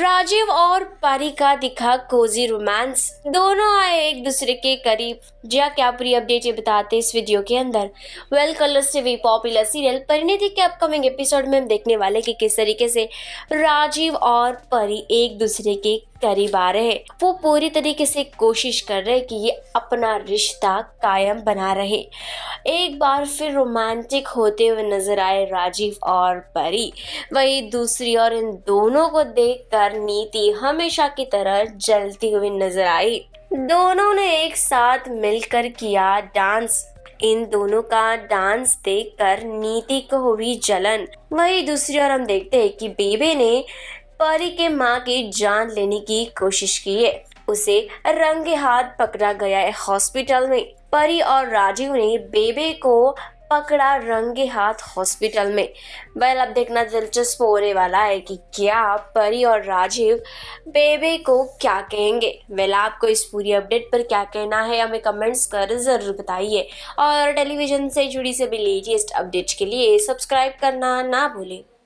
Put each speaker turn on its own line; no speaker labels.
राजीव और पारी का दिखा कोजी रोमांस दोनों आए एक दूसरे के करीब जिया क्या पूरी अपडेट ये बताते इस वीडियो के अंदर वेल कलर्स वी पॉपुलर सीरियल परिणति के अपकमिंग एपिसोड में हम देखने वाले कि किस तरीके से राजीव और परी एक दूसरे के करीब आ रहे हैं वो पूरी तरीके से कोशिश कर रहे हैं कि ये अपना रिश्ता कायम बना रहे एक बार फिर रोमांटिक होते हुए नजर आए राजीव और परी वही दूसरी और इन दोनों को देखकर नीति हमेशा की तरह जलती हुई नजर आई दोनों ने एक साथ मिलकर किया डांस इन दोनों का डांस देखकर नीति को हुई जलन वही दूसरी ओर हम देखते हैं कि बेबे ने परी के मां की जान लेने की कोशिश की है उसे रंगे हाथ पकड़ा गया है हॉस्पिटल में परी और राजीव ने बेबे को पकड़ा रंगे हाथ हॉस्पिटल में वेल अब देखना दिलचस्प होने वाला है कि क्या परी और राजीव बेबे को क्या कहेंगे वेल आपको इस पूरी अपडेट पर क्या कहना है हमें कमेंट्स कर ज़रूर बताइए और टेलीविज़न से जुड़ी सभी लेटेस्ट अपडेट्स के लिए सब्सक्राइब करना ना भूलें